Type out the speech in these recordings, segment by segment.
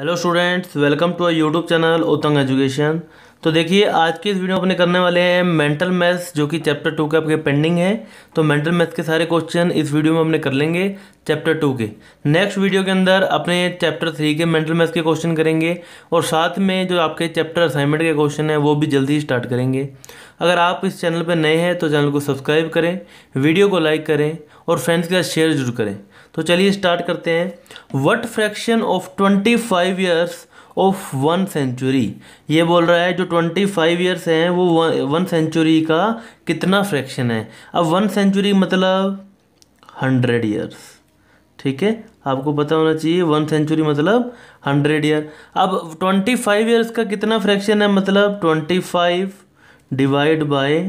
hello students welcome to our YouTube channel Utang education तो देखिए आज की इस वीडियो अपने करने वाले हैं मेंटल मैथ्स जो कि चैप्टर टू के आपके पेंडिंग है तो मेंटल मैथ्स के सारे क्वेश्चन इस वीडियो में अपने कर लेंगे चैप्टर टू के नेक्स्ट वीडियो के अंदर अपने चैप्टर थ्री के मेंटल मैथ्स के क्वेश्चन करेंगे और साथ में जो आपके चैप्टर असाइनमेंट के क्वेश्चन हैं वो भी जल्दी ही स्टार्ट करेंगे अगर आप इस चैनल पर नए हैं तो चैनल को सब्सक्राइब करें वीडियो को लाइक करें और फ्रेंड्स के साथ शेयर जरूर करें तो चलिए स्टार्ट करते हैं what fraction of twenty five years of one century ये बोल रहा है जो ट्वेंटी फाइव ईयर्स हैं वो वन सेंचुरी का कितना फ्रैक्शन है अब वन सेंचुरी मतलब हंड्रेड ईयर्स ठीक है आपको पता होना चाहिए वन सेंचुरी मतलब हंड्रेड ईयर अब ट्वेंटी फाइव ईयर्स का कितना फ्रैक्शन है मतलब twenty five divide by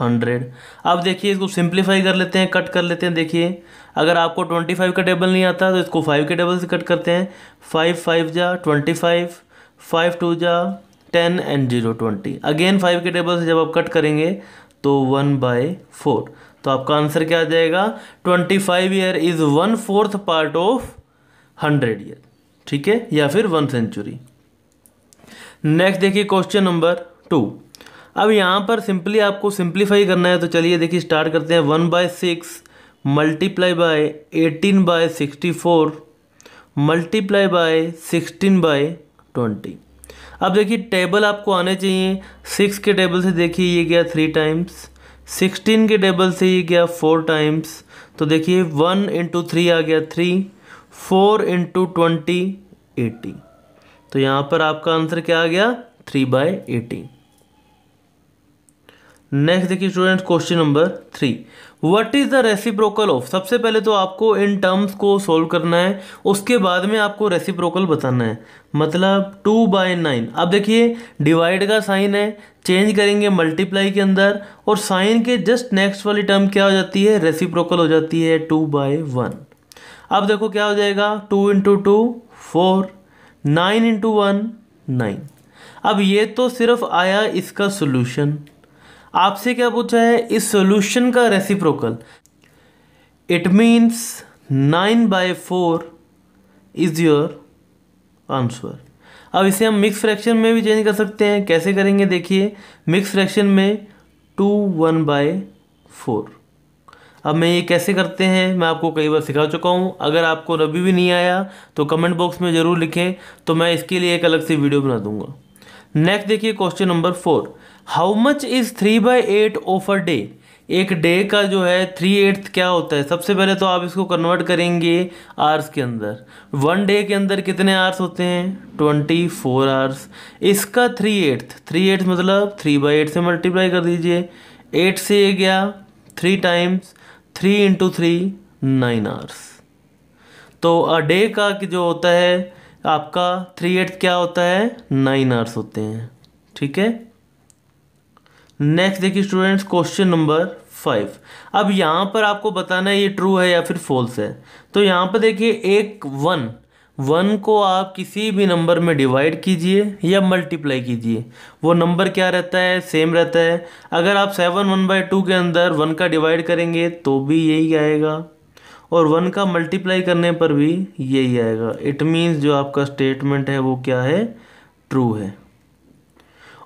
hundred अब देखिए इसको सिंप्लीफाई कर लेते हैं कट कर लेते हैं देखिए अगर आपको ट्वेंटी फाइव का टेबल नहीं आता तो इसको फाइव के टेबल से कट करते हैं फाइव फाइव जा ट्वेंटी फाइव फाइव टू जा ten and zero twenty again five के टेबल से जब आप कट करेंगे तो वन बाय फोर तो आपका आंसर क्या आ जाएगा twenty five year is one fourth part of hundred year ठीक है या फिर वन सेंचुरी नेक्स्ट देखिए क्वेश्चन नंबर टू अब यहाँ पर सिंपली आपको सिंप्लीफाई करना है तो चलिए देखिए स्टार्ट करते हैं one by six multiply by eighteen by sixty four multiply by sixteen by twenty अब देखिए टेबल आपको आने चाहिए सिक्स के टेबल से देखिए ये गया थ्री टाइम्स सिक्सटीन के टेबल से ये गया फोर टाइम्स तो देखिए वन इंटू थ्री आ गया three four into twenty eighty तो यहाँ पर आपका आंसर क्या आ गया थ्री बाय एटीन नेक्स्ट देखिए student question number three what is the reciprocal of सबसे पहले तो आपको इन टर्म्स को सोल्व करना है उसके बाद में आपको रेसिप्रोकल बताना है मतलब टू बाय नाइन अब देखिए डिवाइड का साइन है चेंज करेंगे मल्टीप्लाई के अंदर और साइन के जस्ट नेक्स्ट वाली टर्म क्या हो जाती है रेसिप्रोकल हो जाती है टू बाय वन अब देखो क्या हो जाएगा two into two four nine into one nine अब ये तो सिर्फ आया इसका सोल्यूशन आपसे क्या पूछा है इस सॉल्यूशन का reciprocal it means nine by four is your answer अब इसे हम मिक्स फ्रैक्शन में भी चेंज कर सकते हैं कैसे करेंगे देखिए मिक्स फ्रैक्शन में टू वन बाय फोर अब मैं ये कैसे करते हैं मैं आपको कई बार सिखा चुका हूँ अगर आपको रबी भी नहीं आया तो कमेंट बॉक्स में ज़रूर लिखें तो मैं इसके लिए एक अलग से वीडियो बना दूंगा नेक्स्ट देखिए question number four how much is three by eight of a day एक डे का जो है थ्री एट्थ क्या होता है सबसे पहले तो आप इसको कन्वर्ट करेंगे आर्स के अंदर वन डे के अंदर कितने आर्स होते हैं ट्वेंटी फोर आर्स इसका थ्री एट्थ थ्री एट्थ मतलब थ्री बाई एट से मल्टीप्लाई कर दीजिए एट से ये गया three times three into three nine hours तो अ डे का जो होता है आपका थ्री एट्थ क्या होता है नाइन आवर्स होते हैं ठीक है नेक्स्ट देखिए स्टूडेंट्स क्वेश्चन नंबर फाइव अब यहाँ पर आपको बताना है ये ट्रू है या फिर फॉल्स है तो यहाँ पर देखिए एक वन वन को आप किसी भी नंबर में डिवाइड कीजिए या मल्टीप्लाई कीजिए वो नंबर क्या रहता है सेम रहता है अगर आप सेवन वन बाई टू के अंदर वन का डिवाइड करेंगे तो भी यही आएगा और वन का मल्टीप्लाई करने पर भी यही आएगा इट मीन्स जो आपका स्टेटमेंट है वो क्या है ट्रू है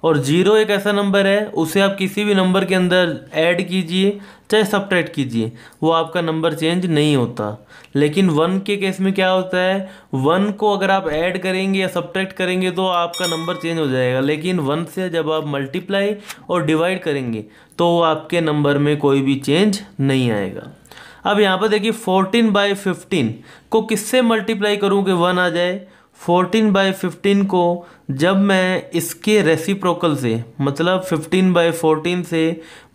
और जीरो एक ऐसा नंबर है उसे आप किसी भी नंबर के अंदर ऐड कीजिए चाहे सब्ट्रैक्ट कीजिए वो आपका नंबर चेंज नहीं होता लेकिन वन के केस में क्या होता है वन को अगर आप ऐड करेंगे या सब्ट्रैक्ट करेंगे तो आपका नंबर चेंज हो जाएगा लेकिन वन से जब आप मल्टीप्लाई और डिवाइड करेंगे तो आपके नंबर में कोई भी चेंज नहीं आएगा अब यहाँ पर देखिए फोर्टीन बाई फिफ्टीन को किससे मल्टीप्लाई करूँ कि वन आ जाए फोर्टीन बाई फिफ्टीन को जब मैं इसके रेसिप्रोकल से मतलब फिफ्टीन बाई फोर्टीन से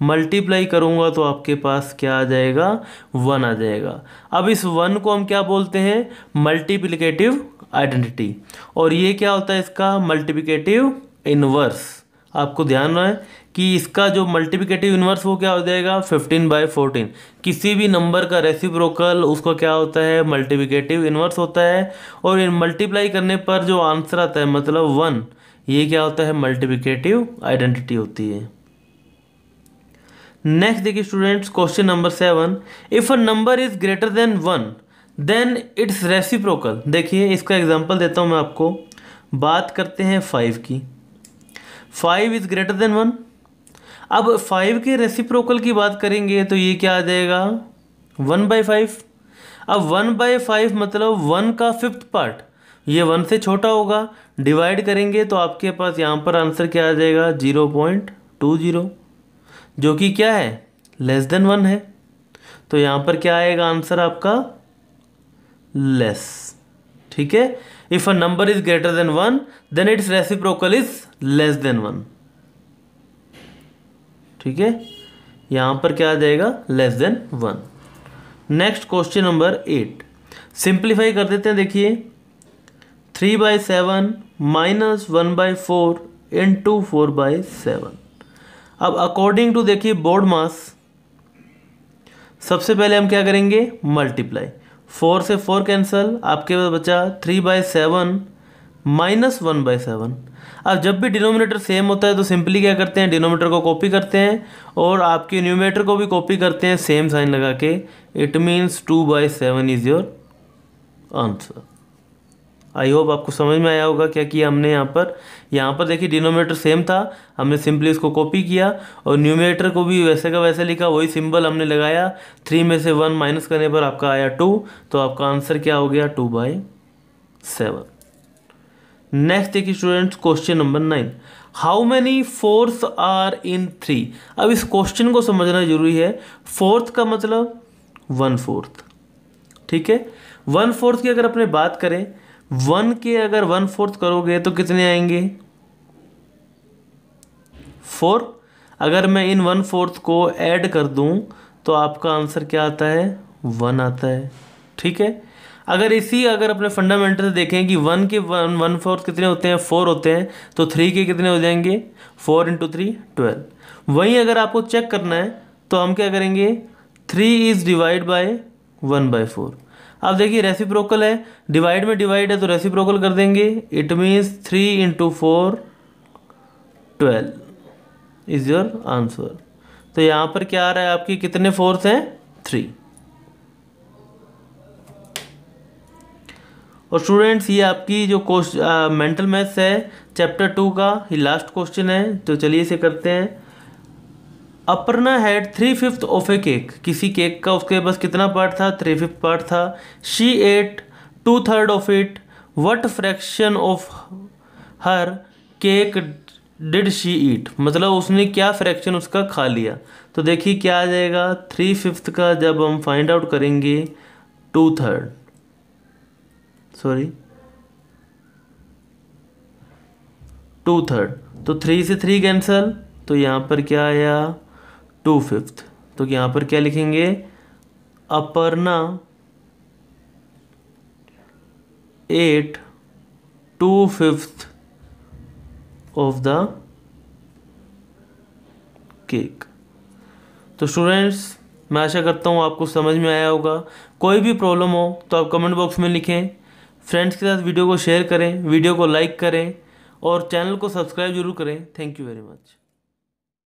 मल्टीप्लाई करूँगा तो आपके पास क्या आ जाएगा वन आ जाएगा अब इस वन को हम क्या बोलते हैं मल्टीप्लिकेटिव आइडेंटिटी और ये क्या होता है इसका मल्टीप्लिकेटिव इनवर्स आपको ध्यान रहे कि इसका जो मल्टीप्लिकेटिव इन्वर्स वो क्या हो जाएगा 15 बाय 14 किसी भी नंबर का रेसिप्रोकल उसका क्या होता है मल्टीप्लिकेटिव इन्वर्स होता है और इन मल्टीप्लाई करने पर जो आंसर आता है मतलब वन ये क्या होता है मल्टीप्लिकेटिव आइडेंटिटी होती है नेक्स्ट देखिए students question number seven if a number is greater than one then its reciprocal देखिए इसका एग्जांपल देता हूँ मैं आपको बात करते हैं फाइव की five is greater than one अब फाइव के रेसिप्रोकल की बात करेंगे तो ये क्या आ जाएगा वन बाई फाइव अब वन बाई फाइव मतलब वन का फिफ्थ पार्ट ये वन से छोटा होगा डिवाइड करेंगे तो आपके पास यहाँ पर आंसर क्या आ जाएगा जीरो पॉइंट टू जीरो जो कि क्या है लेस देन वन है तो यहाँ पर क्या आएगा आंसर आपका लेस ठीक है if a number is greater than one then its reciprocal is less than one ठीक है यहां पर क्या आ जाएगा less than one next question number eight simplify कर देते हैं देखिए three by seven minus one by four into four by seven अब अकॉर्डिंग टू देखिए बोर्ड मास सबसे पहले हम क्या करेंगे मल्टीप्लाई फोर से फोर कैंसिल आपके पास बचा three by seven minus one by seven अब जब भी डिनोमिनेटर सेम होता है तो सिंपली क्या करते हैं डिनोमिनेटर को कॉपी करते हैं और आपके न्यूमिनेटर को भी कॉपी करते हैं सेम साइन लगा के it means two by seven is your answer I hope आपको समझ में आया होगा क्या किया हमने यहाँ पर यहाँ पर देखिए डिनोमेटर सेम था हमने सिंपली इसको कॉपी किया और न्यूमेटर को भी वैसे का वैसे लिखा वही सिंबल हमने लगाया थ्री में से वन माइनस करने पर आपका आया टू तो आपका आंसर क्या हो गया टू बाई सेवन नेक्स्ट देखिए students question number nine how many fourth are in three अब इस क्वेश्चन को समझना जरूरी है फोर्थ का मतलब वन फोर्थ ठीक है वन फोर्थ की अगर अपने बात करें वन के अगर वन फोर्थ करोगे तो कितने आएंगे फोर अगर मैं इन वन फोर्थ को ऐड कर दूं तो आपका आंसर क्या आता है वन आता है ठीक है अगर इसी अगर अपने फंडामेंटल देखें कि वन के वन वन फोर्थ कितने होते हैं फोर होते हैं तो थ्री के कितने हो जाएंगे फोर इंटू थ्री ट्वेल्व वहीं अगर आपको चेक करना है तो हम क्या करेंगे three is divide by one by four अब देखिए रेसिप्रोकल है डिवाइड में डिवाइड है तो रेसिप्रोकल कर देंगे it means three into four twelve is your answer तो यहाँ पर क्या आ रहा है आपकी कितने फोर्स हैं थ्री और स्टूडेंट्स ये आपकी जो क्वेश्चन मेंटल मैथ्स है चैप्टर टू का ये लास्ट क्वेश्चन है तो चलिए इसे करते हैं अपना had three fifth of a cake किसी केक का उसके बस कितना पार्ट था थ्री फिफ्थ पार्ट था she ate two third of it what fraction of her cake did she eat मतलब उसने क्या फ्रैक्शन उसका खा लिया तो देखिए क्या आ जाएगा थ्री फिफ्थ का जब हम फाइंड आउट करेंगे two third sorry two third तो थ्री से थ्री कैंसल तो यहाँ पर क्या आया टू फिफ्थ तो यहां पर क्या लिखेंगे Aparna ate two fifth of the cake तो स्टूडेंट्स मैं आशा करता हूँ आपको समझ में आया होगा कोई भी प्रॉब्लम हो तो आप कमेंट बॉक्स में लिखें फ्रेंड्स के साथ वीडियो को शेयर करें वीडियो को लाइक करें और चैनल को सब्सक्राइब जरूर करें थैंक यू वेरी मच